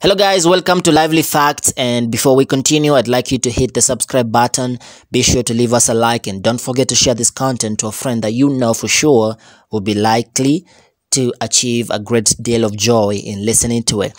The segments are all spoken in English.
Hello guys, welcome to Lively Facts and before we continue, I'd like you to hit the subscribe button, be sure to leave us a like and don't forget to share this content to a friend that you know for sure will be likely to achieve a great deal of joy in listening to it.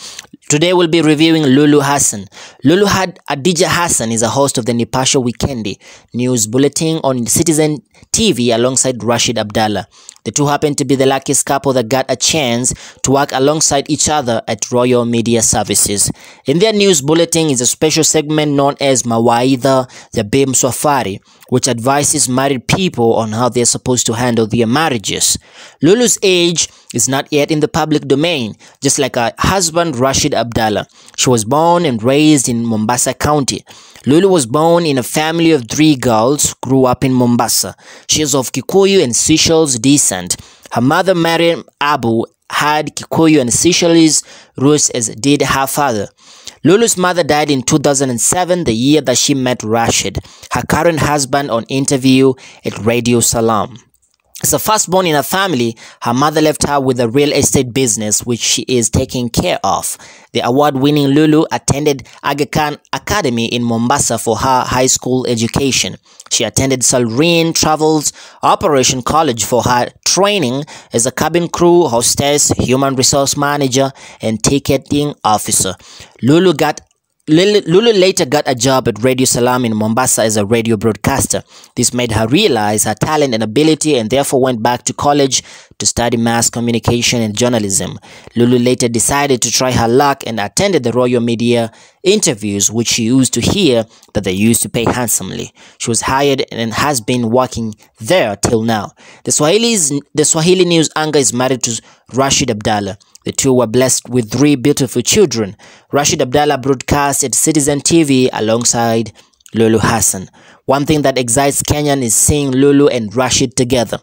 Today we'll be reviewing Lulu Hassan. Lulu had Adija Hassan is a host of the Nipasho Weekendi news bulletin on Citizen TV alongside Rashid Abdallah. The two happen to be the luckiest couple that got a chance to work alongside each other at Royal Media Services. In their news bulletin is a special segment known as Mawaidha the Bim Safari, which advises married people on how they're supposed to handle their marriages. Lulu's age is not yet in the public domain, just like her husband Rashid Abdallah. She was born and raised in Mombasa County. Lulu was born in a family of three girls, grew up in Mombasa. She is of Kikuyu and Seychelles descent. Her mother Mariam Abu had Kikuyu and Seychelles roots as did her father. Lulu's mother died in 2007, the year that she met Rashid, her current husband on interview at Radio Salam. As a firstborn in a family, her mother left her with a real estate business which she is taking care of. The award-winning Lulu attended Aga Khan Academy in Mombasa for her high school education. She attended Salreen Travels Operation College for her training as a cabin crew, hostess, human resource manager, and ticketing officer. Lulu got Lulu later got a job at Radio Salam in Mombasa as a radio broadcaster. This made her realize her talent and ability and therefore went back to college to study mass communication and journalism. Lulu later decided to try her luck and attended the Royal Media interviews which she used to hear that they used to pay handsomely. She was hired and has been working there till now. The, Swahili's, the Swahili news anchor is married to Rashid Abdallah. The two were blessed with three beautiful children. Rashid Abdallah broadcast at Citizen TV alongside Lulu Hassan. One thing that excites Kenyan is seeing Lulu and Rashid together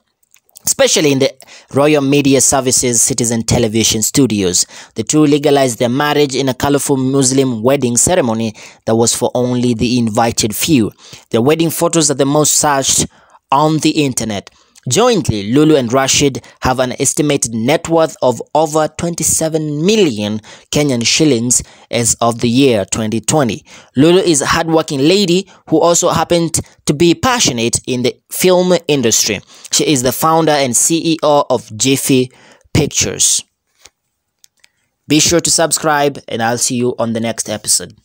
especially in the Royal Media Services Citizen Television studios. The two legalized their marriage in a colorful Muslim wedding ceremony that was for only the invited few. Their wedding photos are the most searched on the internet. Jointly, Lulu and Rashid have an estimated net worth of over 27 million Kenyan shillings as of the year 2020. Lulu is a hardworking lady who also happened to be passionate in the film industry. She is the founder and CEO of Jiffy Pictures. Be sure to subscribe and I'll see you on the next episode.